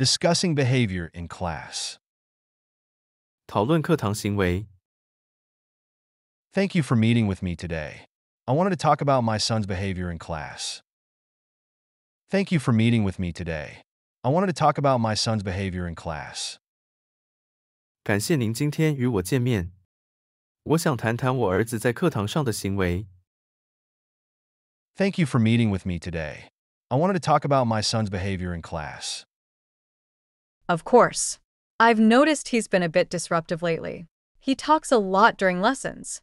Discussing behavior in class. Thank you for meeting with me today. I wanted to talk about my son's behavior in class. Thank you for meeting with me today. I wanted to talk about my son's behavior in class. Thank you for meeting with me today. I wanted to talk about my son's behavior in class. Of course. I've noticed he's been a bit disruptive lately. He talks a lot during lessons.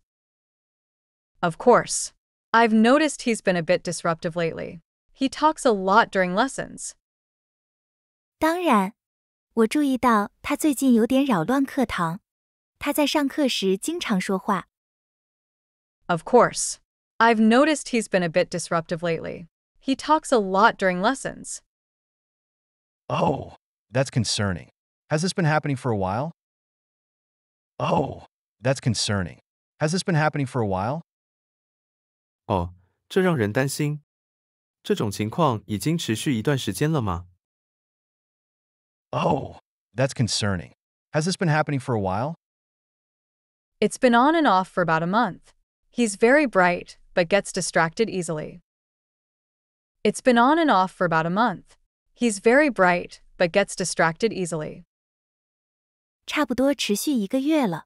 Of course. I've noticed he's been a bit disruptive lately. He talks a lot during lessons. 当然，我注意到他最近有点扰乱课堂。他在上课时经常说话。Of course. I've noticed he's been a bit disruptive lately. He talks a lot during lessons. Oh, that's concerning. Has this been happening for a while? Oh, that's concerning. Has this been happening for a while? 哦，这让人担心。这种情况已经持续一段时间了吗？Oh, that's concerning. Has this been happening for a while? It's been on and off for about a month. He's very bright, but gets distracted easily. It's been on and off for about a month. He's very bright, but gets distracted easily. 差不多持续一个月了。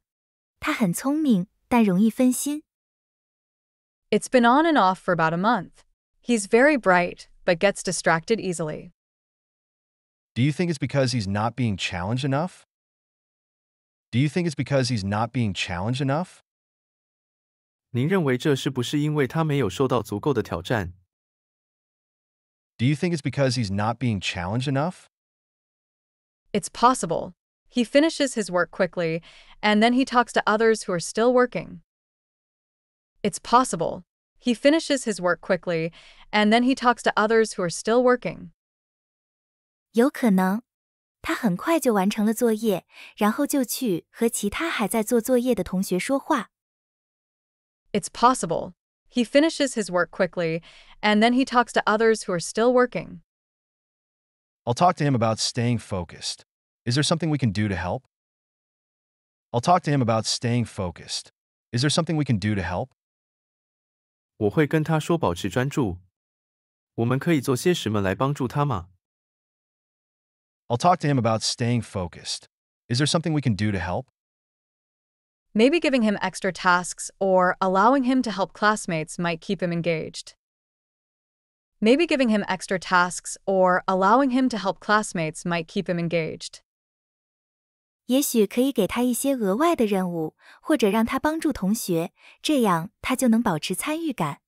他很聪明，但容易分心。It's been on and off for about a month. He's very bright, but gets distracted easily. Do you think it's because he's not being challenged enough? Do you think it's because he's not being challenged enough? you think it's because he's not being challenged enough? It's possible. He finishes his work quickly, and then he talks to others who are still working. It's possible. He finishes his work quickly, and then he talks to others who are still working. 有可能，他很快就完成了作业，然后就去和其他还在做作业的同学说话。It's possible. He finishes his work quickly, and then he talks to others who are still working. I'll talk to him about staying focused. Is there something we can do to help? I'll talk to him about staying focused. Is there something we can do to help? I'll talk to him about staying focused. Is there something we can do to help? Maybe giving him extra tasks or allowing him to help classmates might keep him engaged. Maybe giving him extra tasks or allowing him to help classmates might keep him engaged. 也许可以给他一些额外的任务，或者让他帮助同学，这样他就能保持参与感。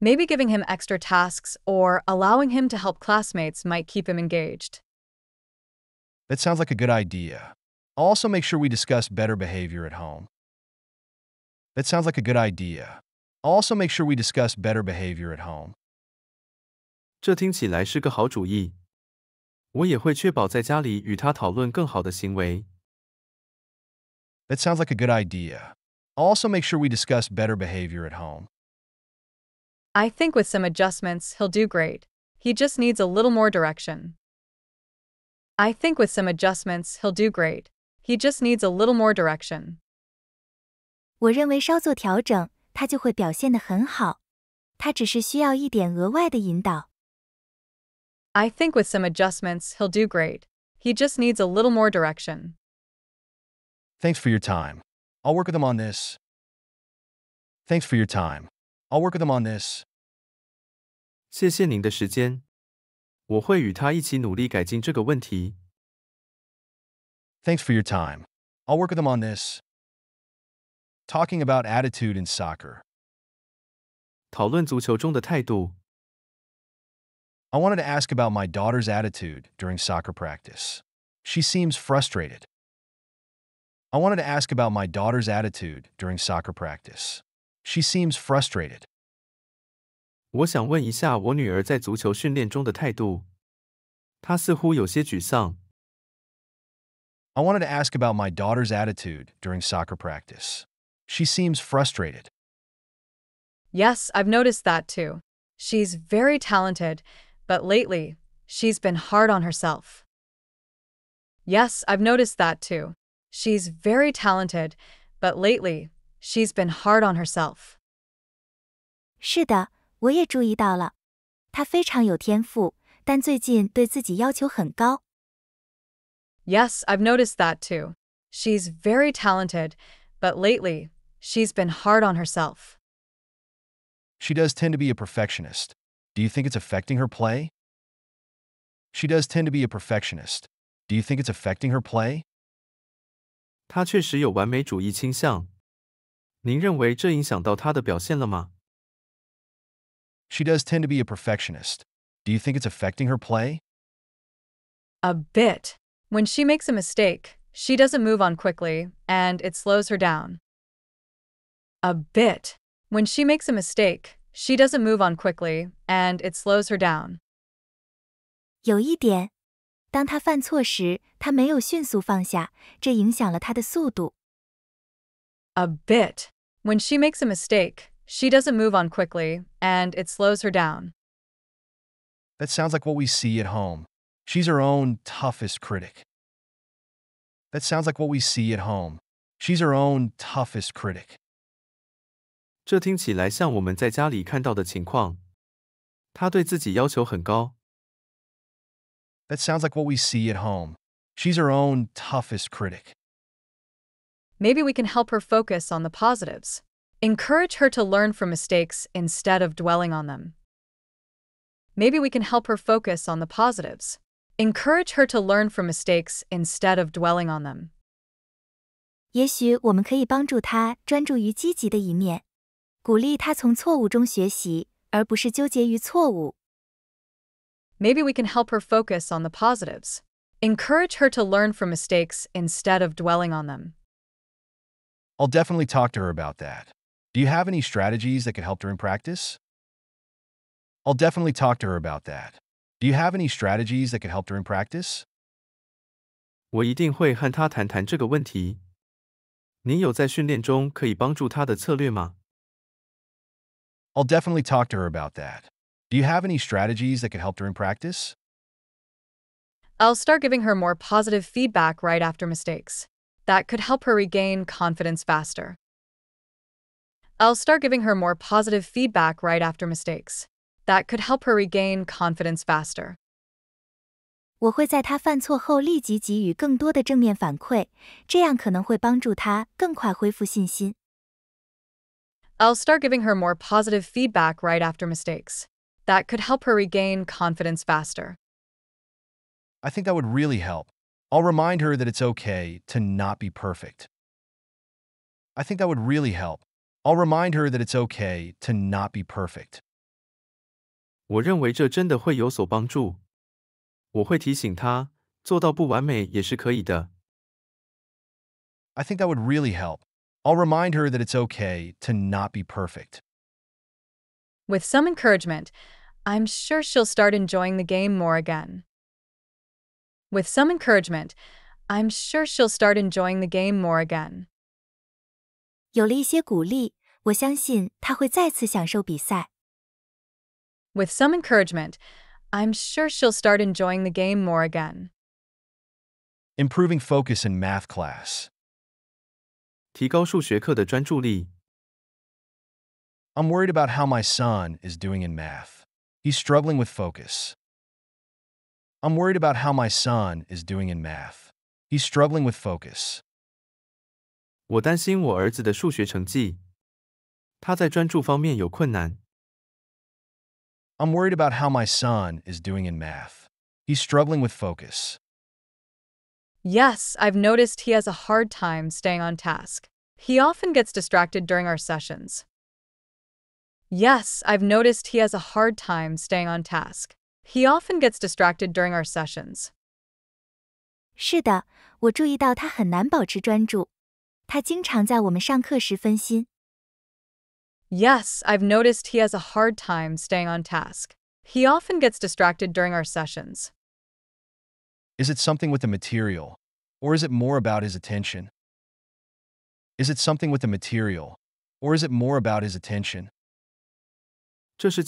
Maybe giving him extra tasks or allowing him to help classmates might keep him engaged. That sounds like a good idea. I'll also make sure we discuss better behavior at home. That sounds like a good idea. I'll also make sure we discuss better behavior at home. 这听起来是个好主意。我也会确保在家里与他讨论更好的行为。That sounds like a good idea. I'll also make sure we discuss better behavior at home. I think with some adjustments, he'll do great. He just needs a little more direction. I think with some adjustments, he'll do great. He just needs a little more direction. 我认为稍作调整，他就会表现得很好。他只是需要一点额外的引导。I think with some adjustments, he'll do great. He just needs a little more direction. Thanks for your time. I'll work with him on this. Thanks for your time. I'll work with him on this. 谢谢您的时间，我会与他一起努力改进这个问题。Thanks for your time. I'll work with him on this. Talking about attitude in soccer. 讨论足球中的态度。I wanted to ask about my daughter's attitude during soccer practice. She seems frustrated. I wanted to ask about my daughter's attitude during soccer practice. She seems frustrated. 我想问一下我女儿在足球训练中的态度。她似乎有些沮丧。I wanted to ask about my daughter's attitude during soccer practice. She seems frustrated. Yes, I've noticed that too. She's very talented but lately, she's been hard on herself. Yes, I've noticed that too. She's very talented, but lately, she's been hard on herself. 是的，我也注意到了，她非常有天赋，但最近对自己要求很高。Yes, I've noticed that too. She's very talented, but lately, she's been hard on herself. She does tend to be a perfectionist, do you think it's affecting her play? She does tend to be a perfectionist. Do you think it's affecting her play? 她确实有完美主义倾向。您认为这影响到她的表现了吗？She does tend to be a perfectionist. Do you think it's affecting her play? A bit. When she makes a mistake, she doesn't move on quickly, and it slows her down. A bit. When she makes a mistake, she doesn't move on quickly, and it slows her down. A bit. When she makes a mistake, she doesn't move on quickly, and it slows her down. That sounds like what we see at home. She's her own toughest critic. That sounds like what we see at home. She's her own toughest critic. 这听起来像我们在家里看到的情况。她对自己要求很高。That sounds like what we see at home. She's her own toughest critic. Maybe we can help her focus on the positives. Encourage her to learn from mistakes instead of dwelling on them. Maybe we can help her focus on the positives. Encourage her to learn from mistakes instead of dwelling on them. 也许我们可以帮助她专注于积极的一面，鼓励他从错误中学习，而不是纠结于错误。Maybe we can help her focus on the positives. Encourage her to learn from mistakes instead of dwelling on them. I'll definitely talk to her about that. Do you have any strategies that could help her in practice? I'll definitely talk to her about that. Do you have any strategies that could help her in practice? 我一定会和她谈谈这个问题。您有在训练中可以帮助她的策略吗？I'll definitely talk to her about that. Do you have any strategies that could help during practice? I'll start giving her more positive feedback right after mistakes. That could help her regain confidence faster. I'll start giving her more positive feedback right after mistakes. That could help her regain confidence faster. 我会在她犯错后立即给予更多的正面反馈，这样可能会帮助她更快恢复信心。I'll start giving her more positive feedback right after mistakes. That could help her regain confidence faster. I think that would really help. I'll remind her that it's okay to not be perfect. I think that would really help. I'll remind her that it's okay to not be perfect. 我认为这真的会有所帮助。我会提醒她，做到不完美也是可以的。I think that would really help. I'll remind her that it's okay to not be perfect. With some encouragement, I'm sure she'll start enjoying the game more again. With some encouragement, I'm sure she'll start enjoying the game more again. With some encouragement, I'm sure she'll start enjoying the game more again. Improving focus in math class. 提高数学课的专注力。I'm worried about how my son is doing in math. He's struggling with focus. I'm worried about how my son is doing in math. He's struggling with focus. 我担心我儿子的数学成绩，他在专注方面有困难。I'm worried about how my son is doing in math. He's struggling with focus. Yes, I've noticed he has a hard time staying on task. He often gets distracted during our sessions. Yes, I've noticed he has a hard time staying on task. He often gets distracted during our sessions. 是的，我注意到他很难保持专注。他经常在我们上课时分心。Yes, I've noticed he has a hard time staying on task. He often gets distracted during our sessions. Is it something with the material? Or is it more about his attention? Is it something with the material? Or is it more about his attention? Is it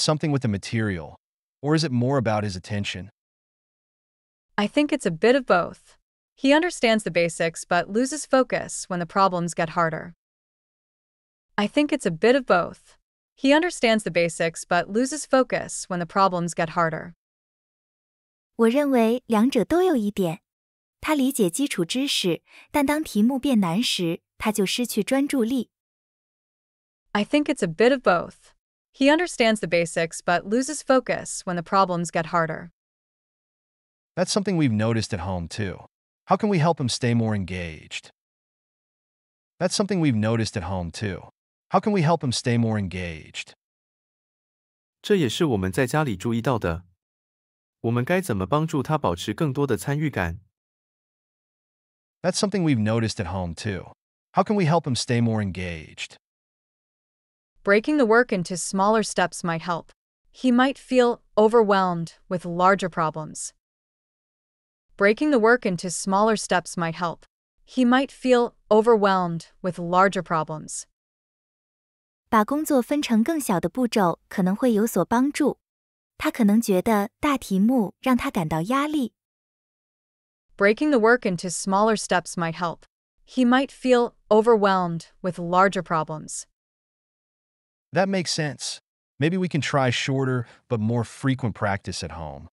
something with the material? Or is it more about his attention? I think it's a bit of both. He understands the basics but loses focus when the problems get harder. I think it's a bit of both. He understands the basics but loses focus when the problems get harder. I think it's a bit of both. He understands the basics but loses focus when the problems get harder. That's something we've noticed at home too. How can we help him stay more engaged? That's something we've noticed at home too. How can we help him stay more engaged? 这也是我们在家里注意到的。我们该怎么帮助他保持更多的参与感？That's something we've noticed at home too. How can we help him stay more engaged? Breaking the work into smaller steps might help. He might feel overwhelmed with larger problems. Breaking the work into smaller steps might help. He might feel overwhelmed with larger problems. 把工作分成更小的步骤可能会有所帮助。他可能觉得大题目让他感到压力。Breaking the work into smaller steps might help. He might feel overwhelmed with larger problems. That makes sense. Maybe we can try shorter but more frequent practice at home.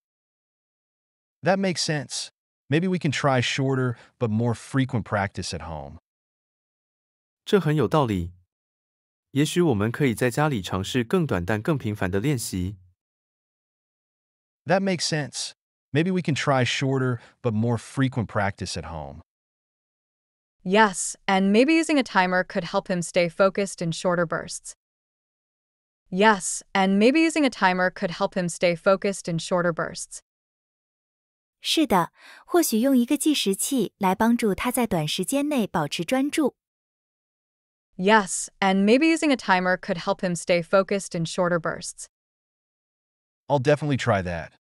That makes sense. Maybe we can try shorter but more frequent practice at home. 这很有道理。也许我们可以在家里尝试更短但更频繁的练习。That makes sense. Maybe we can try shorter but more frequent practice at home. Yes, and maybe using a timer could help him stay focused in shorter bursts. Yes, and maybe using a timer could help him stay focused in shorter bursts. 是的，或许用一个计时器来帮助他在短时间内保持专注，Yes, and maybe using a timer could help him stay focused in shorter bursts. I'll definitely try that.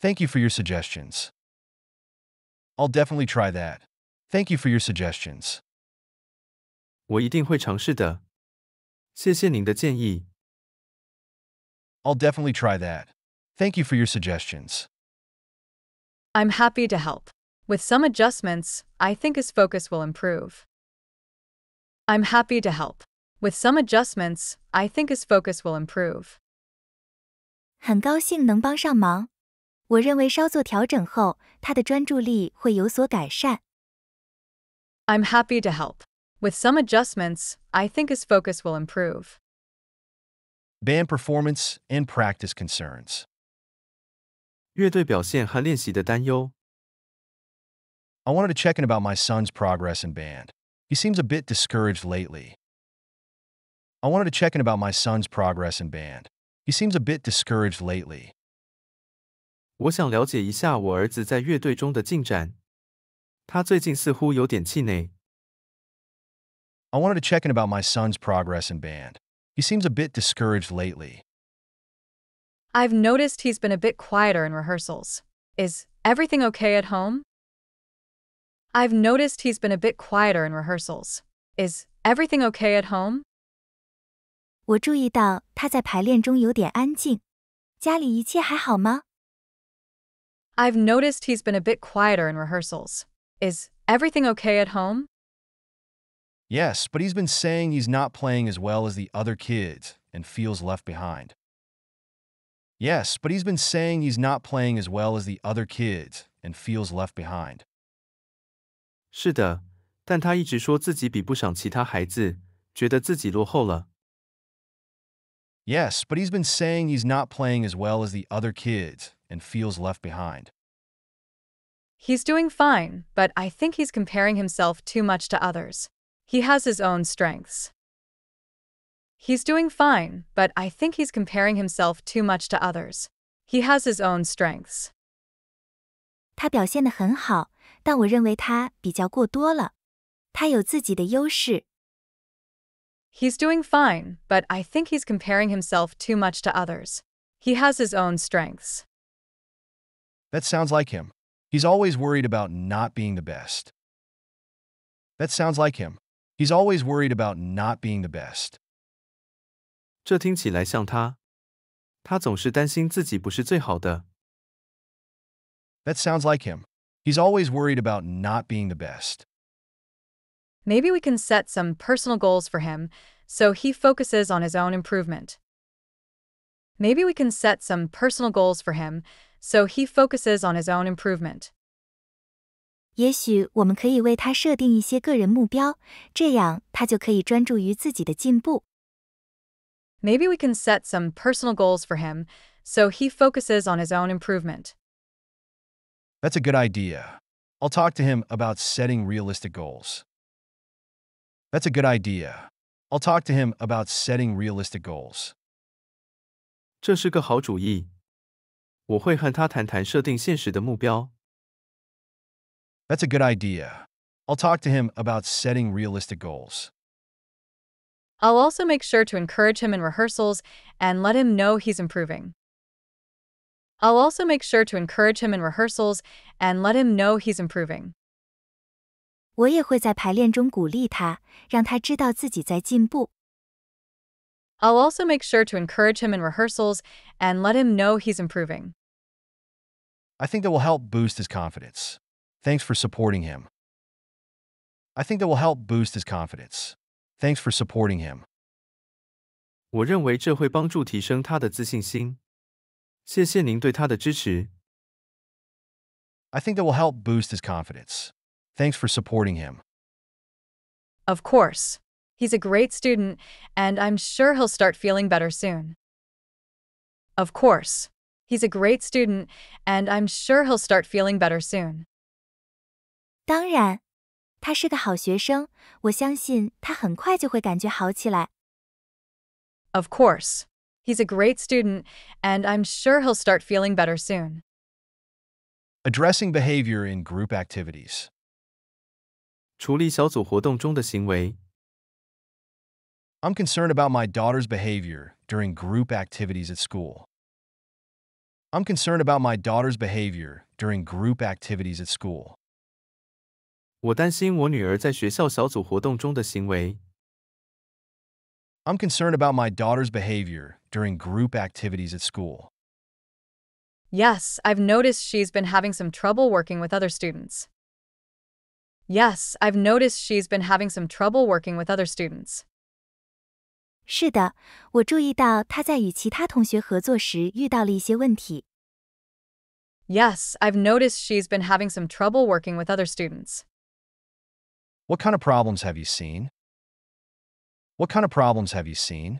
Thank you for your suggestions. I'll definitely try that. Thank you for your suggestions. 我一定会尝试的。谢谢您的建议。I'll definitely try that. Thank you for your suggestions. I'm happy to help. With some adjustments, I think his focus will improve. I'm happy to help. With some adjustments, I think his focus will improve. 很高兴能帮上忙。我认为稍作调整后，他的专注力会有所改善。I'm happy to help. With some adjustments, I think his focus will improve. Band performance and practice concerns. 乐队表现和练习的担忧。I wanted to check in about my son's progress in band. He seems a bit discouraged lately. I wanted to check in about my son's progress in band. He seems a bit discouraged lately. 我想了解一下我儿子在乐队中的进展。他最近似乎有点气馁。I wanted to check in about my son's progress in band. He seems a bit discouraged lately. I've noticed he's been a bit quieter in rehearsals. Is everything okay at home? I've noticed he's been a bit quieter in rehearsals. Is everything okay at home? i have noticed he's been a bit quieter in rehearsals. Is everything okay at home? Yes, but he's been saying he's not playing as well as the other kids and feels left behind. Yes, but he's been saying he's not playing as well as the other kids and feels left behind. 是的，但他一直说自己比不上其他孩子，觉得自己落后了。Yes, but he's been saying he's not playing as well as the other kids and feels left behind. He's doing fine, but I think he's comparing himself too much to others. He has his own strengths. He's doing fine, but I think he's comparing himself too much to others. He has his own strengths. 他表现得很好，但我认为他比较过多了。他有自己的优势。He's doing fine, but I think he's comparing himself too much to others. He has his own strengths. That sounds like him. He's always worried about not being the best. That sounds like him. He's always worried about not being the best. 这听起来像他。他总是担心自己不是最好的。That sounds like him. He's always worried about not being the best. Maybe we can set some personal goals for him so he focuses on his own improvement. Maybe we can set some personal goals for him so he focuses on his own improvement. 也许我们可以为他设定一些个人目标，这样他就可以专注于自己的进步。Maybe we can set some personal goals for him so he focuses on his own improvement. That's a good idea. I'll talk to him about setting realistic goals. That's a good idea. I'll talk to him about setting realistic goals. 这是个好主意。我会和他谈谈设定现实的目标。That's a good idea. I'll talk to him about setting realistic goals. I'll also make sure to encourage him in rehearsals and let him know he's improving. I'll also make sure to encourage him in rehearsals and let him know he's improving. 我也会在排练中鼓励他，让他知道自己在进步。I'll also make sure to encourage him in rehearsals and let him know he's improving. I think that will help boost his confidence. Thanks for supporting him. I think that will help boost his confidence. Thanks for supporting him. 我认为这会帮助提升他的自信心。谢谢您对他的支持。I think that will help boost his confidence. Thanks for supporting him. Of course. He's a great student, and I'm sure he'll start feeling better soon. Of course. He's a great student, and I'm sure he'll start feeling better soon. 当然，他是个好学生，我相信他很快就会感觉好起来。Of course. He's a great student, and I'm sure he'll start feeling better soon. Addressing behavior in group activities. i am concerned about my daughter's behavior during group activities at school. I'm concerned about my daughter's behavior during group activities at school. 我担心我女儿在学校小组活动中的行为。I'm concerned about my daughter's behavior during group activities at school. Yes, I've noticed she's been having some trouble working with other students. Yes, I've noticed she's been having some trouble working with other students. 是的，我注意到她在与其他同学合作时遇到了一些问题。Yes, I've noticed she's been having some trouble working with other students. What kind of problems have you seen? What kind of problems have you seen?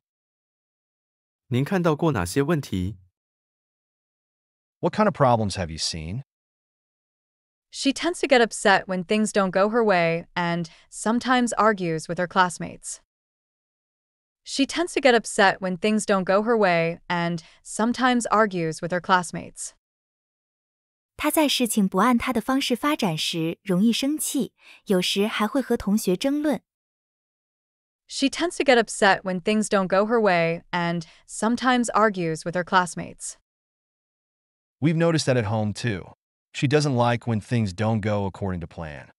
您看到过哪些问题? What kind of problems have you seen? She tends to get upset when things don't go her way and sometimes argues with her classmates. She tends to get upset when things don't go her way and sometimes argues with her classmates. 她在事情不按她的方式发展时容易生气，有时还会和同学争论。she tends to get upset when things don't go her way and sometimes argues with her classmates. We've noticed that at home, too. She doesn't like when things don't go according to plan.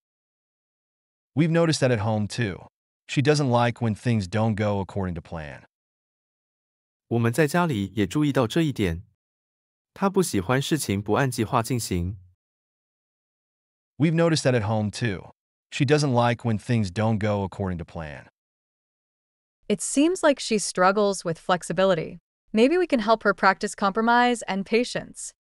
We've noticed that at home, too. She doesn't like when things don't go according to plan. 我们在家里也注意到这一点。她不喜欢事情不按计划进行。We've noticed that at home, too. She doesn't like when things don't go according to plan. It seems like she struggles with flexibility. Maybe we can help her practice compromise and patience.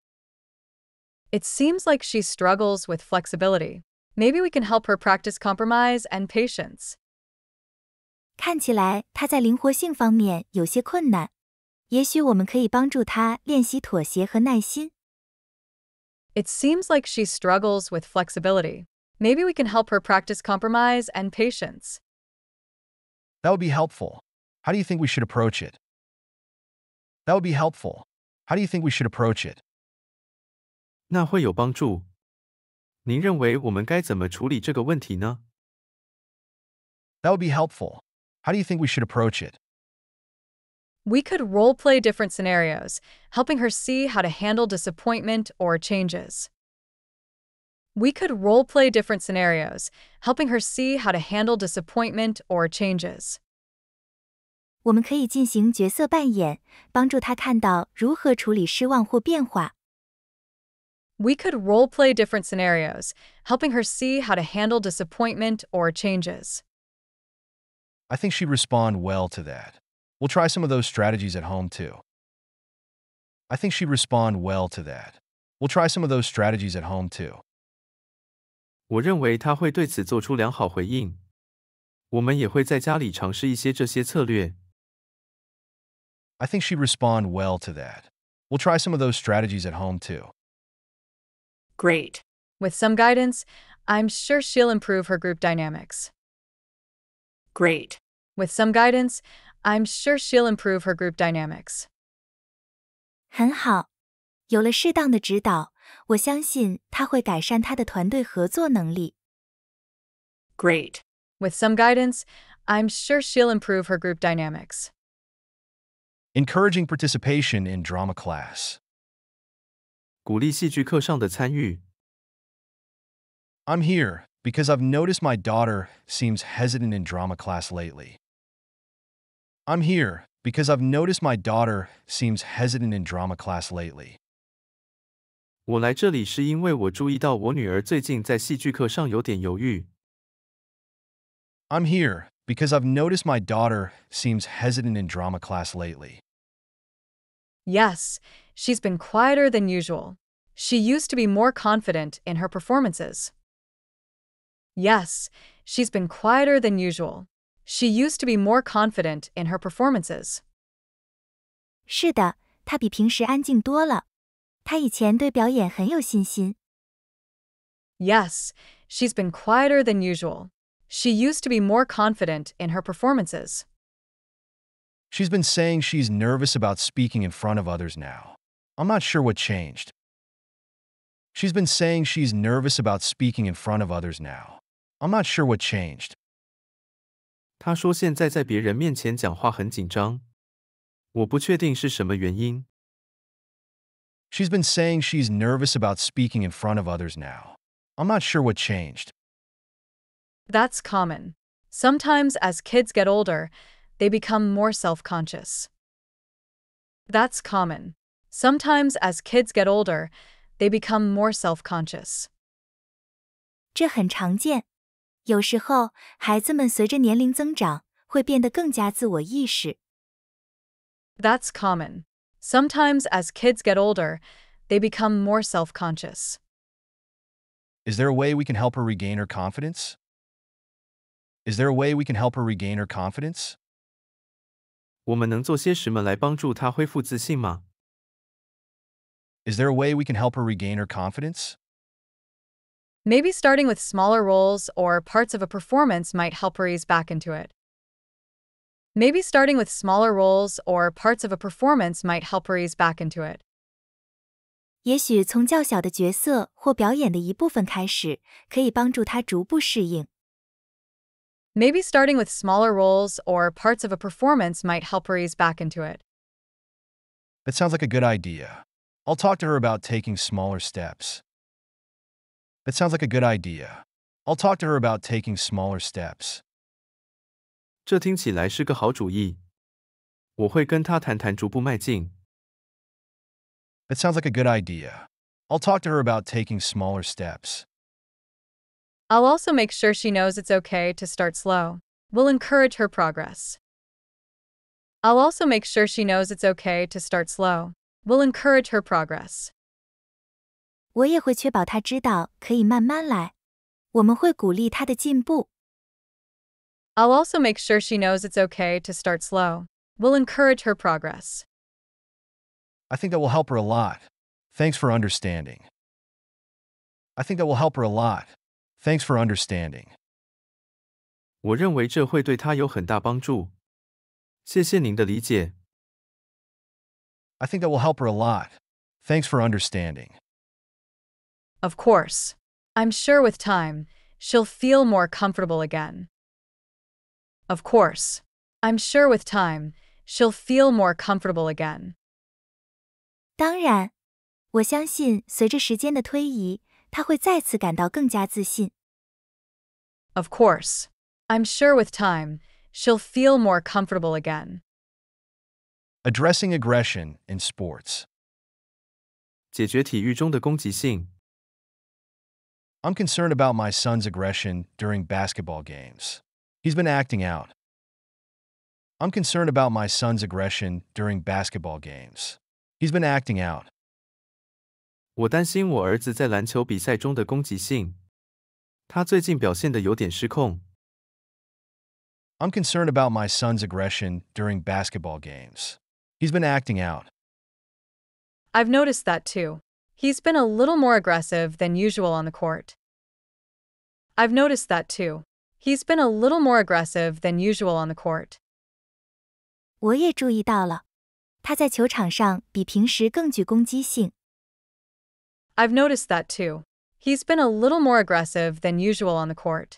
It seems like she struggles with flexibility. Maybe we can help her practice compromise and patience. 看起来她在灵活性方面有些困难，也许我们可以帮助她练习妥协和耐心。It seems like she struggles with flexibility. Maybe we can help her practice compromise and patience. That would be helpful. How do you think we should approach it? That would be helpful. How do you think we should approach it? 那会有帮助。您认为我们该怎么处理这个问题呢？That would be helpful. How do you think we should approach it? We could role play different scenarios, helping her see how to handle disappointment or changes. We could role play different scenarios, helping her see how to handle disappointment or changes. 我们可以进行角色扮演，帮助她看到如何处理失望或变化。We could role play different scenarios, helping her see how to handle disappointment or changes. I think she'd respond well to that. We'll try some of those strategies at home too. I think she'd respond well to that. We'll try some of those strategies at home too. 我认为他会对此做出良好回应。我们也会在家里尝试一些这些策略。I think she'd respond well to that. We'll try some of those strategies at home too. Great. With some guidance, I'm sure she'll improve her group dynamics. Great. With some guidance, I'm sure she'll improve her group dynamics. 很好，有了适当的指导，我相信他会改善他的团队合作能力。Great. With some guidance, I'm sure she'll improve her group dynamics. Encouraging participation in drama class. 鼓励戏剧课上的参与。I'm here because I've noticed my daughter seems hesitant in drama class lately. I'm here because I've noticed my daughter seems hesitant in drama class lately. 我来这里是因为我注意到我女儿最近在戏剧课上有点犹豫。I'm here because I've noticed my daughter seems hesitant in drama class lately. Yes, she's been quieter than usual. She used to be more confident in her performances. Yes, she's been quieter than usual. She used to be more confident in her performances. 是的，她比平时安静多了。她以前对表演很有信心。Yes, she's been quieter than usual. She used to be more confident in her performances. She's been saying she's nervous about speaking in front of others now. I'm not sure what changed. She's been saying she's nervous about speaking in front of others now. I'm not sure what changed. 她说现在在别人面前讲话很紧张，我不确定是什么原因。She's been saying she's nervous about speaking in front of others now. I'm not sure what changed. That's common. Sometimes as kids get older, they become more self-conscious. That's common. Sometimes as kids get older, they become more self-conscious. 这很常见。有时候，孩子们随着年龄增长，会变得更加自我意识。That's common. Sometimes, as kids get older, they become more self conscious. Is there a way we can help her regain her confidence? Is there a way we can help her regain her confidence? Is there a way we can help her regain her confidence? Maybe starting with smaller roles or parts of a performance might help her ease back into it. Maybe starting with smaller roles or parts of a performance might help her ease back into it. 也许从较小的角色或表演的一部分开始，可以帮助她逐步适应。Maybe starting with smaller roles or parts of a performance might help her ease back into it. That sounds like a good idea. I'll talk to her about taking smaller steps. That sounds like a good idea. I'll talk to her about taking smaller steps. 这听起来是个好主意。我会跟他谈谈逐步迈进。That sounds like a good idea. I'll talk to her about taking smaller steps. I'll also make sure she knows it's okay to start slow. We'll encourage her progress. I'll also make sure she knows it's okay to start slow. We'll encourage her progress. 我也会确保她知道可以慢慢来，我们会鼓励她的进步。I'll also make sure she knows it's okay to start slow. We'll encourage her progress. I think that will help her a lot. Thanks for understanding. I think that will help her a lot. Thanks for understanding. 我认为这会对她有很大帮助。谢谢您的理解。I think that will help her a lot. Thanks for understanding. Of course. I'm sure with time, she'll feel more comfortable again. Of course. I'm sure with time, she'll feel more comfortable again. 当然，我相信随着时间的推移，她会再次感到更加自信。Of course. I'm sure with time, she'll feel more comfortable again. Addressing aggression in sports. 解决体育中的攻击性。I'm concerned about my son's aggression during basketball games. He's been acting out. I'm concerned about my son's aggression during basketball games. He's been acting out. 我担心我儿子在篮球比赛中的攻击性。他最近表现得有点失控。I'm concerned about my son's aggression during basketball games. He's been acting out. I've noticed that too. He's been a little more aggressive than usual on the court. I've noticed that too. He's been a little more aggressive than usual on the court. 我也注意到了，他在球场上比平时更具攻击性。I've noticed that too. He's been a little more aggressive than usual on the court.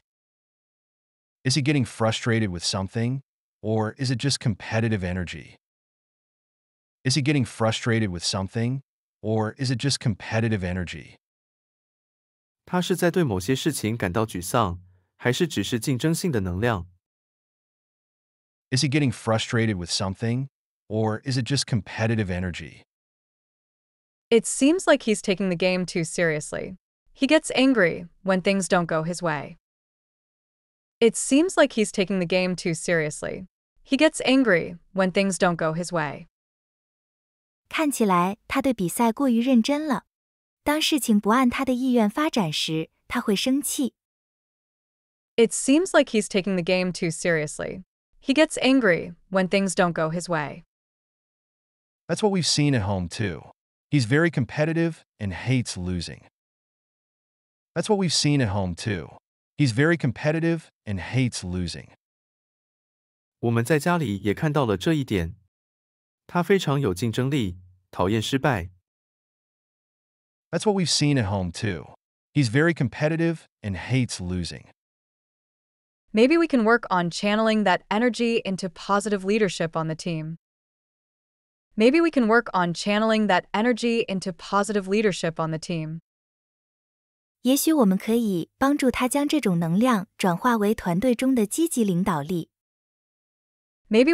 Is he getting frustrated with something, or is it just competitive energy? Is he getting frustrated with something, or is it just competitive energy? 他是在对某些事情感到沮丧，还是只是竞争性的能量？Is he getting frustrated with something, or is it just competitive energy? It seems like he's taking the game too seriously. He gets angry when things don't go his way. It seems like he's taking the game too seriously. He gets angry when things don't go his way. 看起来他对比赛过于认真了。当事情不按他的意愿发展时，他会生气。it seems like he's taking the game too seriously. He gets angry when things don't go his way. That's what we've seen at home, too. He's very competitive and hates losing. That's what we've seen at home, too. He's very competitive and hates losing. That's what we've seen at home, too. He's very competitive and hates losing. Maybe we can work on channeling that energy into positive leadership on the team. Maybe we can work on channeling that energy into positive leadership on the team. Maybe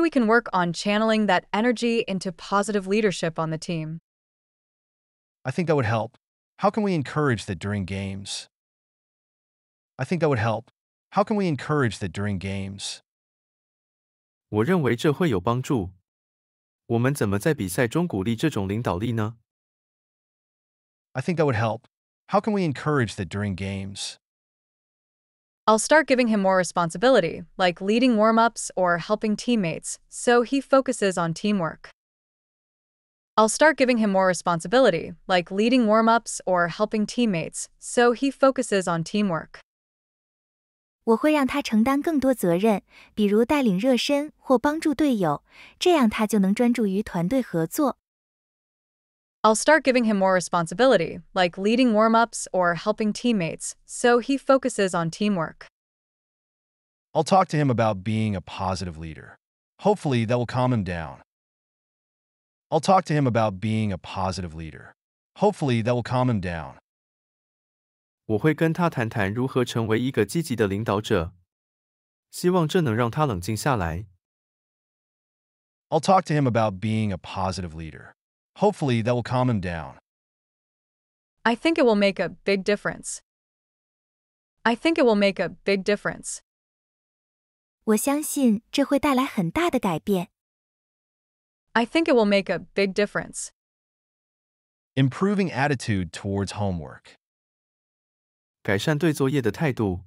we can work on channeling that energy into positive leadership on the team. I think that would help. How can we encourage that during games? I think that would help. How can we encourage that during games? 我认为这会有帮助。我们怎么在比赛中鼓励这种领导力呢？I think that would help. How can we encourage that during games? I'll start giving him more responsibility, like leading warm-ups or helping teammates, so he focuses on teamwork. I'll start giving him more responsibility, like leading warm-ups or helping teammates, so he focuses on teamwork. 我会让他承担更多责任，比如带领热身或帮助队友，这样他就能专注于团队合作。I'll start giving him more responsibility, like leading warm-ups or helping teammates, so he focuses on teamwork. I'll talk to him about being a positive leader. Hopefully, that will calm him down. I'll talk to him about being a positive leader. Hopefully, that will calm him down. 我会跟他谈谈如何成为一个积极的领导者，希望这能让他冷静下来。I'll talk to him about being a positive leader. Hopefully, that will calm him down. I think it will make a big difference. I think it will make a big difference. 我相信这会带来很大的改变。I think it will make a big difference. Improving attitude towards homework. 改善对作业的态度。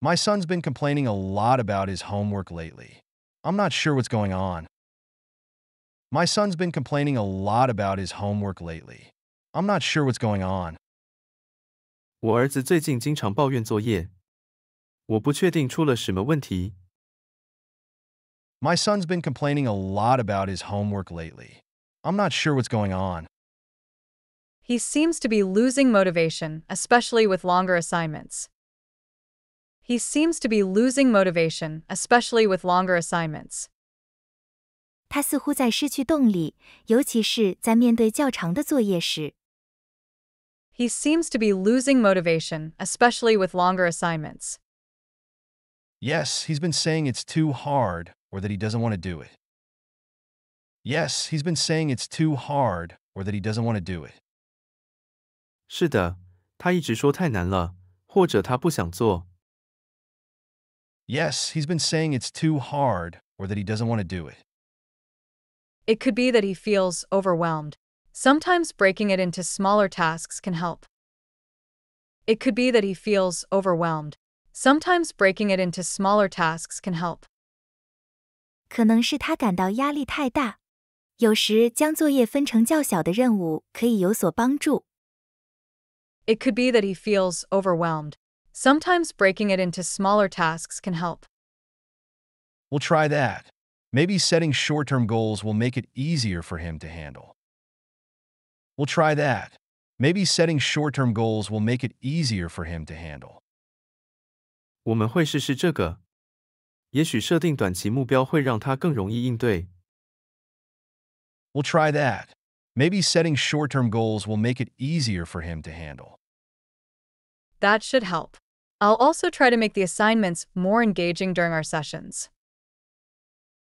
My son's been complaining a lot about his homework lately. I'm not sure what's going on. My son's been complaining a lot about his homework lately. I'm not sure what's going on. 我儿子最近经常抱怨作业，我不确定出了什么问题。My son's been complaining a lot about his homework lately. I'm not sure what's going on he seems to be losing motivation, especially with longer assignments. He seems to be losing motivation, especially with longer assignments. 他似乎在失去动力，尤其是在面对较长的作业时。He seems to be losing motivation, especially with longer assignments. Yes, he's been saying it's too hard or that he doesn't want to do it. Yes, he's been saying it's too hard or that he doesn't want to do it. 是的，他一直说太难了，或者他不想做。Yes, he's been saying it's too hard or that he doesn't want to do it. It could be that he feels overwhelmed. Sometimes breaking it into smaller tasks can help. It could be that he feels overwhelmed. Sometimes breaking it into smaller tasks can help. 可能是他感到压力太大，有时将作业分成较小的任务可以有所帮助。it could be that he feels overwhelmed. Sometimes breaking it into smaller tasks can help. We'll try that. Maybe setting short term goals will make it easier for him to handle. We'll try that. Maybe setting short term goals will make it easier for him to handle. we will try that. Maybe setting short-term goals will make it easier for him to handle. That should help. I'll also try to make the assignments more engaging during our sessions.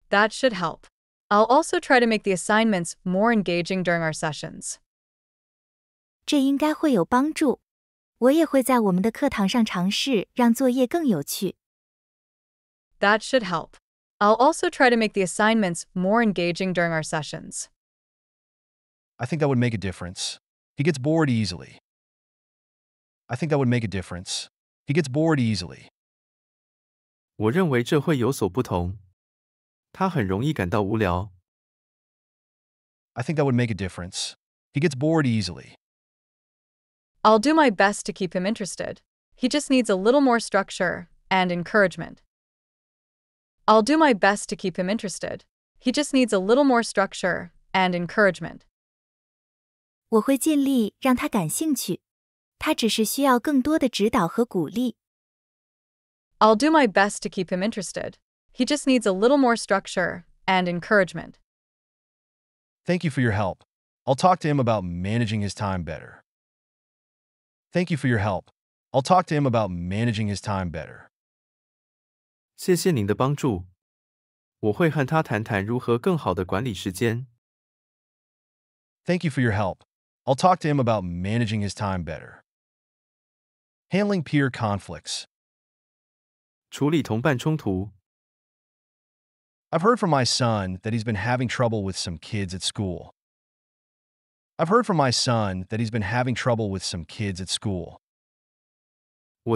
That should help. I'll also try to make the assignments more engaging during our sessions. 这应该会有帮助。我也会在我们的课堂上尝试让作业更有趣。That should help. I'll also try to make the assignments more engaging during our sessions. I think that would make a difference. He gets bored easily. I think that would make a difference. He gets bored easily. 我认为这会有所不同。他很容易感到无聊。I think that would make a difference. He gets bored easily. I'll do my best to keep him interested. He just needs a little more structure and encouragement. I'll do my best to keep him interested. He just needs a little more structure and encouragement. 我会尽力让他感兴趣，他只是需要更多的指导和鼓励。I'll do my best to keep him interested. He just needs a little more structure and encouragement. Thank you for your help. I'll talk to him about managing his time better. Thank you for your help. I'll talk to him about managing his time better. Thank you for your help. I'll talk to him about managing his time better. Handling peer conflicts. 处理同伴冲突. I've heard from my son that he's been having trouble with some kids at school. I've heard from my son that he's been having trouble with some kids at school. i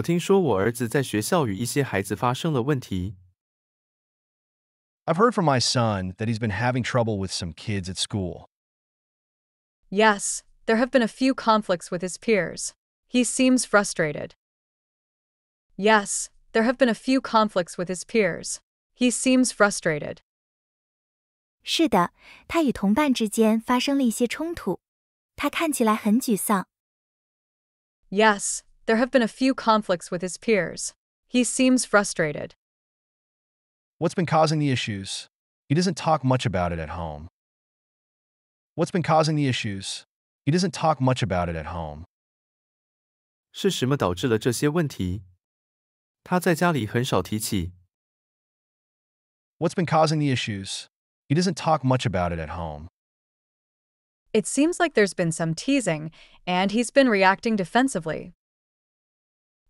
have heard from my son that he's been having trouble with some kids at school. Yes, there have been a few conflicts with his peers. He seems frustrated. Yes, there have been a few conflicts with his peers. He seems frustrated. Yes, there have been a few conflicts with his peers. He seems frustrated. What's been causing the issues? He doesn't talk much about it at home. What's been causing the issues? He doesn't talk much about it at home. what has been causing the issues? He doesn't talk much about it at home. It seems like there's been some teasing, and he's been reacting defensively.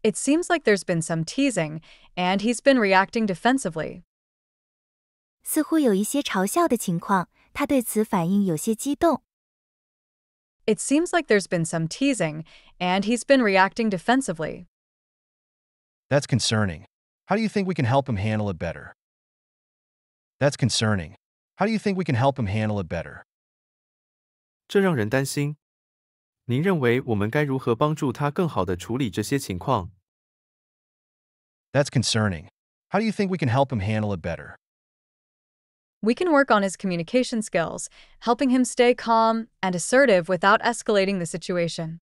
It seems like there's been some teasing, and he's been reacting defensively. 似乎有一些嘲笑的情况，他对此反应有些激动。it seems like there's been some teasing, and he's been reacting defensively. That's concerning. How do you think we can help him handle it better? That's concerning. How do you think we can help him handle it better? That's concerning. How do you think we can help him handle it better? We can work on his communication skills, helping him stay calm and assertive without escalating the situation.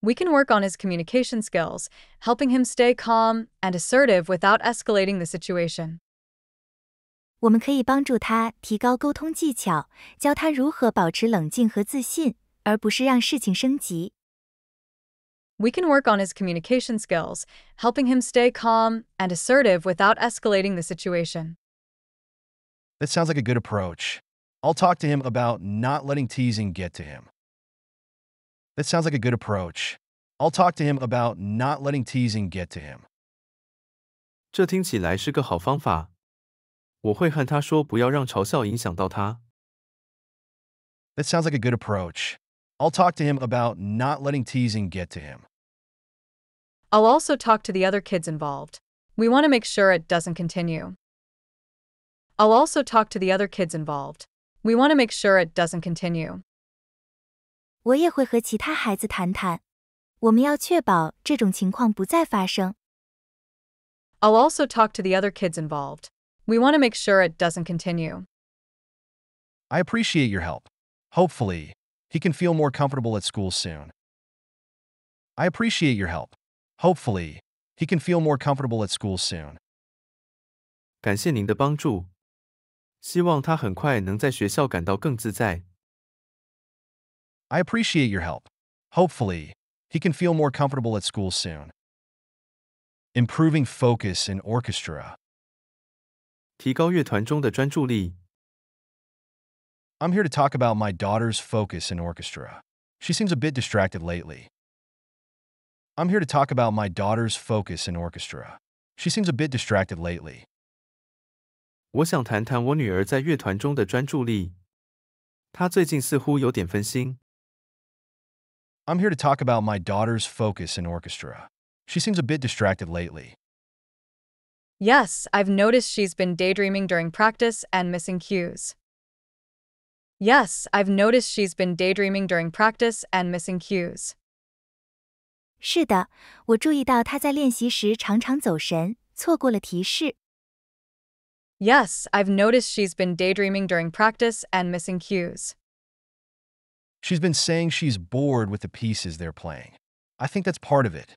We can work on his communication skills, helping him stay calm and assertive without escalating the situation. 我们可以帮助他提高沟通技巧，教他如何保持冷静和自信，而不是让事情升级。we can work on his communication skills, helping him stay calm and assertive without escalating the situation. That sounds like a good approach. I'll talk to him about not letting teasing get to him. That sounds like a good approach. I'll talk to him about not letting teasing get to him. 这听起来是个好方法。我会和他说不要让嘲笑影响到他。That sounds like a good approach. I'll talk to him about not letting teasing get to him. I'll also talk to the other kids involved. We want to make sure it doesn't continue. I'll also talk to the other kids involved. We want to make sure it doesn't continue. 我也会和其他孩子谈谈，我们要确保这种情况不再发生。I'll also talk to the other kids involved. We want to make sure it doesn't continue. I appreciate your help. Hopefully, he can feel more comfortable at school soon. I appreciate your help. Hopefully, he can feel more comfortable at school soon. 感谢您的帮助，希望他很快能在学校感到更自在。I appreciate your help. Hopefully, he can feel more comfortable at school soon. Improving focus in orchestra. 提高乐团中的专注力。I'm here to talk about my daughter's focus in orchestra. She seems a bit distracted lately. I'm here to talk about my daughter's focus in orchestra. She seems a bit distracted lately. 我想谈谈我女儿在乐团中的专注力。她最近似乎有点分心。I'm here to talk about my daughter's focus in orchestra. She seems a bit distracted lately. Yes, I've noticed she's been daydreaming during practice and missing cues. Yes, I've noticed she's been daydreaming during practice and missing cues. 是的，我注意到她在练习时常常走神，错过了提示。Yes, I've noticed she's been daydreaming during practice and missing cues. She's been saying she's bored with the pieces they're playing. I think that's part of it.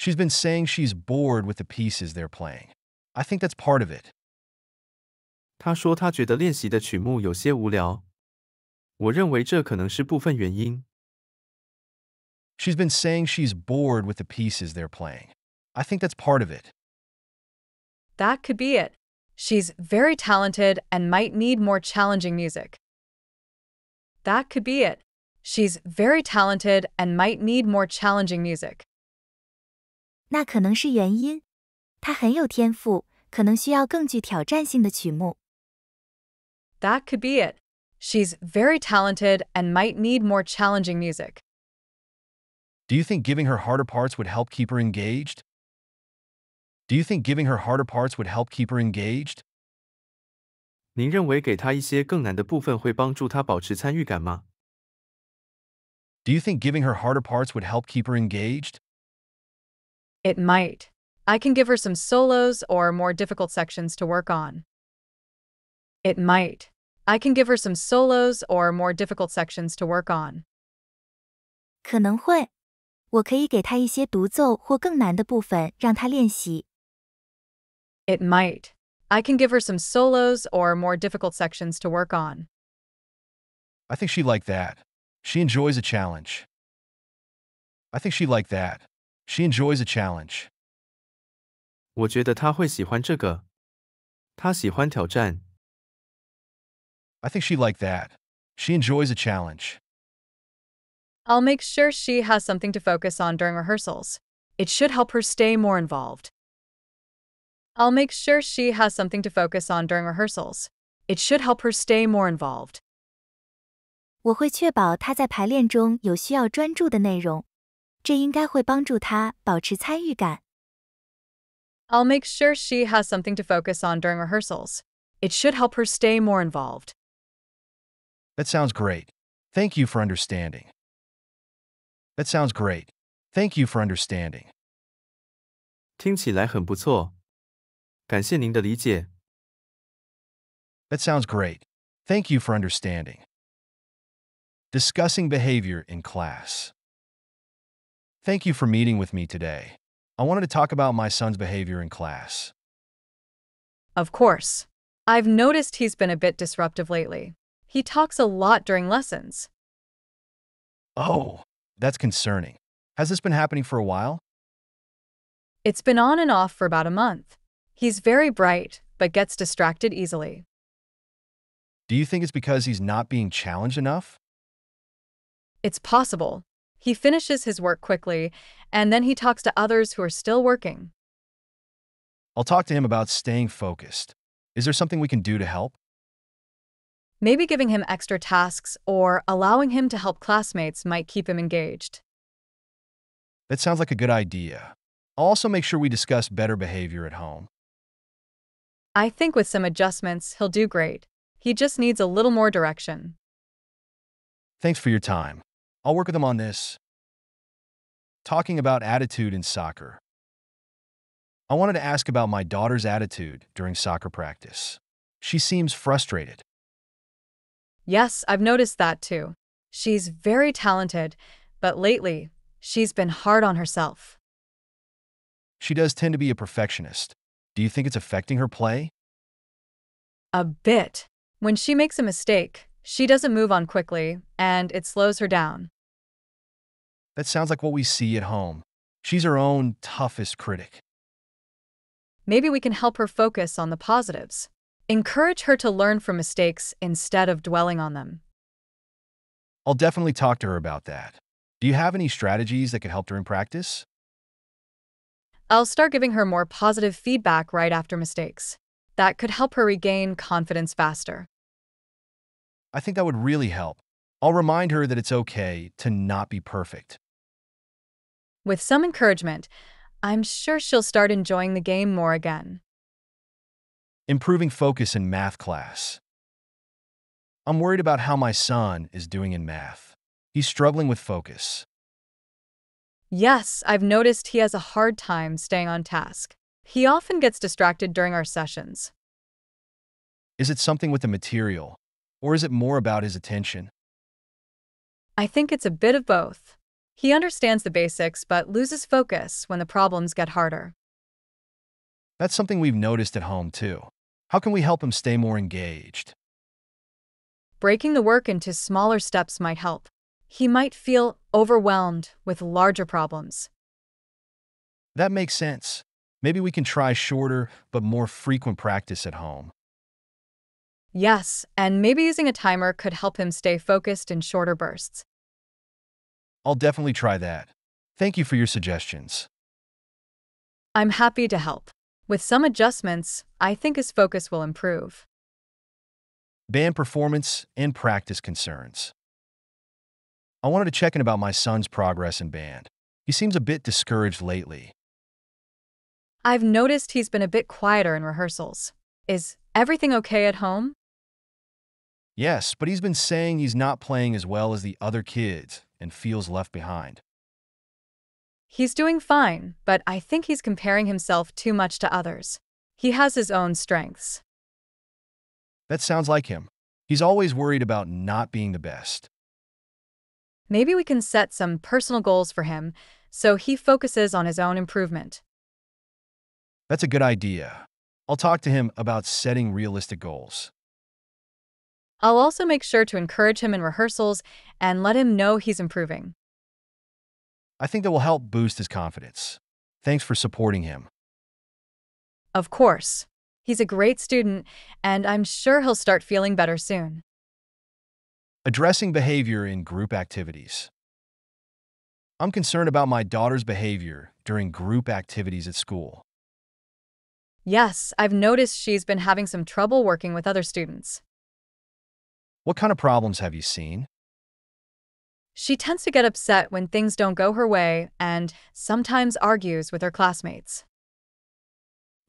She's been saying she's bored with the pieces they're playing. I think that's part of it. 她说她觉得练习的曲目有些无聊，我认为这可能是部分原因。has been saying she's bored with the pieces they're playing. I think that's part of it that could be it. She's very talented and might need more challenging music. That could be it. She's very talented and might need more challenging music. 那可能是原因，她很有天赋，可能需要更具挑战性的曲目。That could be it. She's very talented and might need more challenging music. Do you think giving her harder parts would help keep her engaged? Do you think giving her harder parts would help keep her engaged? 您认为给她一些更难的部分会帮助她保持参与感吗？Do you think giving her harder parts would help keep her engaged? It might. I can give her some solos or more difficult sections to work on. It might. I can give her some solos or more difficult sections to work on. 可能会，我可以给她一些独奏或更难的部分，让她练习。it might. I can give her some solos or more difficult sections to work on. I think she liked that. She enjoys a challenge. I think she liked that. She enjoys a challenge. 我觉得她会喜欢这个。她喜欢挑战。I think she liked that. She enjoys a challenge. I'll make sure she has something to focus on during rehearsals. It should help her stay more involved. I'll make sure she has something to focus on during rehearsals. It should help her stay more involved. 我会确保她在排练中有需要专注的内容，这应该会帮助她保持参与感。I'll make sure she has something to focus on during rehearsals. It should help her stay more involved. That sounds great. Thank you for understanding. That sounds great. Thank you for understanding. 听起来很不错,感谢您的理解。That sounds great. Thank you for understanding. Discussing behavior in class. Thank you for meeting with me today. I wanted to talk about my son's behavior in class. Of course. I've noticed he's been a bit disruptive lately. He talks a lot during lessons. Oh, that's concerning. Has this been happening for a while? It's been on and off for about a month. He's very bright, but gets distracted easily. Do you think it's because he's not being challenged enough? It's possible. He finishes his work quickly, and then he talks to others who are still working. I'll talk to him about staying focused. Is there something we can do to help? Maybe giving him extra tasks or allowing him to help classmates might keep him engaged. That sounds like a good idea. I'll also make sure we discuss better behavior at home. I think with some adjustments, he'll do great. He just needs a little more direction. Thanks for your time. I'll work with him on this. Talking about attitude in soccer. I wanted to ask about my daughter's attitude during soccer practice. She seems frustrated. Yes, I've noticed that too. She's very talented, but lately, she's been hard on herself. She does tend to be a perfectionist, do you think it's affecting her play? A bit. When she makes a mistake, she doesn't move on quickly, and it slows her down. That sounds like what we see at home. She's her own toughest critic. Maybe we can help her focus on the positives. Encourage her to learn from mistakes instead of dwelling on them. I'll definitely talk to her about that. Do you have any strategies that could help her in practice? I'll start giving her more positive feedback right after mistakes. That could help her regain confidence faster. I think that would really help. I'll remind her that it's okay to not be perfect. With some encouragement, I'm sure she'll start enjoying the game more again. Improving focus in math class. I'm worried about how my son is doing in math. He's struggling with focus. Yes, I've noticed he has a hard time staying on task. He often gets distracted during our sessions. Is it something with the material, or is it more about his attention? I think it's a bit of both. He understands the basics but loses focus when the problems get harder. That's something we've noticed at home, too. How can we help him stay more engaged? Breaking the work into smaller steps might help he might feel overwhelmed with larger problems. That makes sense. Maybe we can try shorter but more frequent practice at home. Yes, and maybe using a timer could help him stay focused in shorter bursts. I'll definitely try that. Thank you for your suggestions. I'm happy to help. With some adjustments, I think his focus will improve. Band performance and practice concerns. I wanted to check in about my son's progress in band. He seems a bit discouraged lately. I've noticed he's been a bit quieter in rehearsals. Is everything okay at home? Yes, but he's been saying he's not playing as well as the other kids and feels left behind. He's doing fine, but I think he's comparing himself too much to others. He has his own strengths. That sounds like him. He's always worried about not being the best. Maybe we can set some personal goals for him so he focuses on his own improvement. That's a good idea. I'll talk to him about setting realistic goals. I'll also make sure to encourage him in rehearsals and let him know he's improving. I think that will help boost his confidence. Thanks for supporting him. Of course. He's a great student, and I'm sure he'll start feeling better soon. Addressing behavior in group activities. I'm concerned about my daughter's behavior during group activities at school. Yes, I've noticed she's been having some trouble working with other students. What kind of problems have you seen? She tends to get upset when things don't go her way and sometimes argues with her classmates.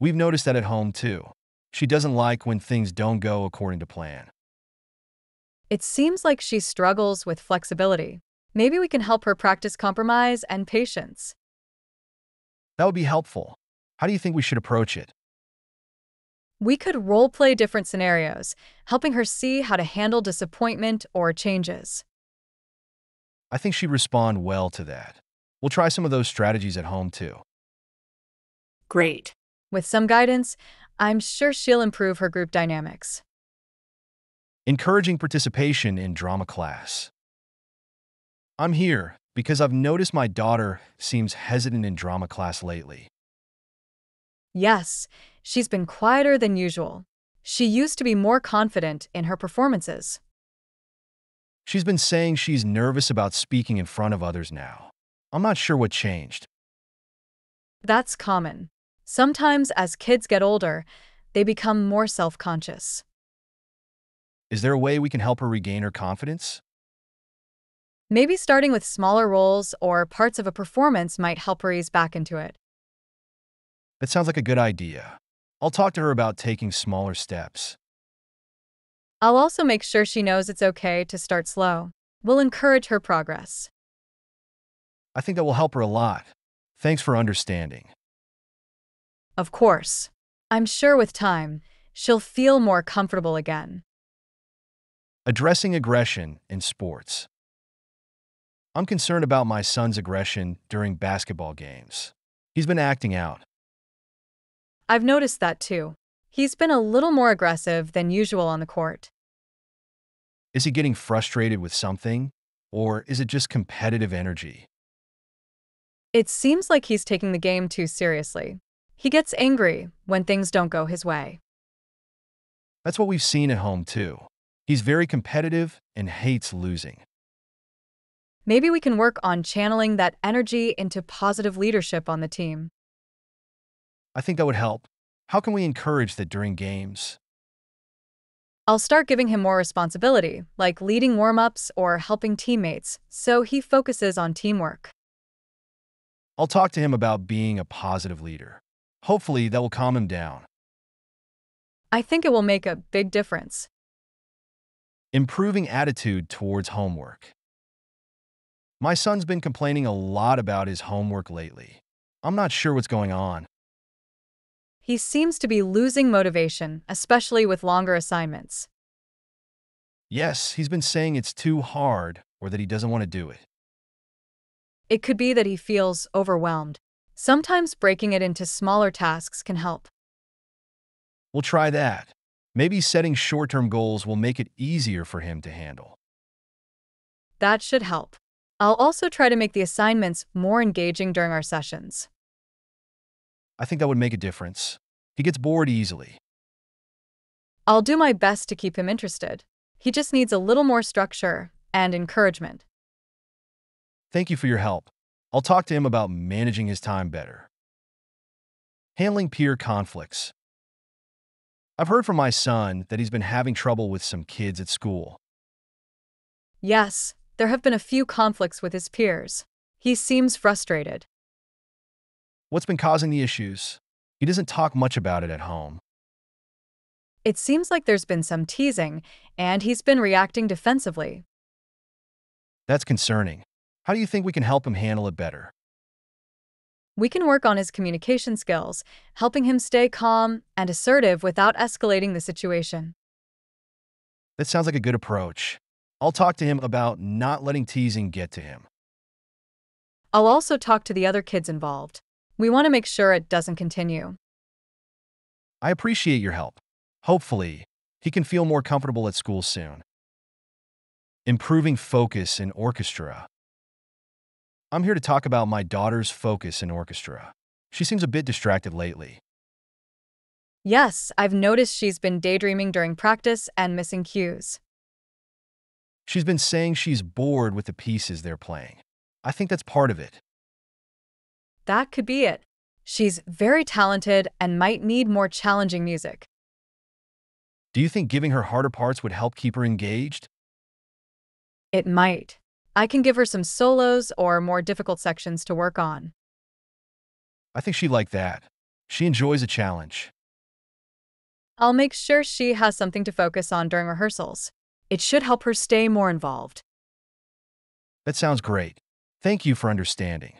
We've noticed that at home, too. She doesn't like when things don't go according to plan. It seems like she struggles with flexibility. Maybe we can help her practice compromise and patience. That would be helpful. How do you think we should approach it? We could role-play different scenarios, helping her see how to handle disappointment or changes. I think she'd respond well to that. We'll try some of those strategies at home too. Great. With some guidance, I'm sure she'll improve her group dynamics encouraging participation in drama class. I'm here because I've noticed my daughter seems hesitant in drama class lately. Yes, she's been quieter than usual. She used to be more confident in her performances. She's been saying she's nervous about speaking in front of others now. I'm not sure what changed. That's common. Sometimes as kids get older, they become more self-conscious. Is there a way we can help her regain her confidence? Maybe starting with smaller roles or parts of a performance might help her ease back into it. That sounds like a good idea. I'll talk to her about taking smaller steps. I'll also make sure she knows it's okay to start slow. We'll encourage her progress. I think that will help her a lot. Thanks for understanding. Of course. I'm sure with time, she'll feel more comfortable again. Addressing aggression in sports. I'm concerned about my son's aggression during basketball games. He's been acting out. I've noticed that too. He's been a little more aggressive than usual on the court. Is he getting frustrated with something, or is it just competitive energy? It seems like he's taking the game too seriously. He gets angry when things don't go his way. That's what we've seen at home, too. He's very competitive and hates losing. Maybe we can work on channeling that energy into positive leadership on the team. I think that would help. How can we encourage that during games? I'll start giving him more responsibility, like leading warm ups or helping teammates, so he focuses on teamwork. I'll talk to him about being a positive leader. Hopefully, that will calm him down. I think it will make a big difference. Improving attitude towards homework. My son's been complaining a lot about his homework lately. I'm not sure what's going on. He seems to be losing motivation, especially with longer assignments. Yes, he's been saying it's too hard or that he doesn't want to do it. It could be that he feels overwhelmed. Sometimes breaking it into smaller tasks can help. We'll try that. Maybe setting short-term goals will make it easier for him to handle. That should help. I'll also try to make the assignments more engaging during our sessions. I think that would make a difference. He gets bored easily. I'll do my best to keep him interested. He just needs a little more structure and encouragement. Thank you for your help. I'll talk to him about managing his time better. Handling peer conflicts. I've heard from my son that he's been having trouble with some kids at school. Yes, there have been a few conflicts with his peers. He seems frustrated. What's been causing the issues? He doesn't talk much about it at home. It seems like there's been some teasing, and he's been reacting defensively. That's concerning. How do you think we can help him handle it better? We can work on his communication skills, helping him stay calm and assertive without escalating the situation. That sounds like a good approach. I'll talk to him about not letting teasing get to him. I'll also talk to the other kids involved. We want to make sure it doesn't continue. I appreciate your help. Hopefully, he can feel more comfortable at school soon. Improving focus in orchestra. I'm here to talk about my daughter's focus in orchestra. She seems a bit distracted lately. Yes, I've noticed she's been daydreaming during practice and missing cues. She's been saying she's bored with the pieces they're playing. I think that's part of it. That could be it. She's very talented and might need more challenging music. Do you think giving her harder parts would help keep her engaged? It might. I can give her some solos or more difficult sections to work on. I think she liked that. She enjoys a challenge. I'll make sure she has something to focus on during rehearsals. It should help her stay more involved. That sounds great. Thank you for understanding.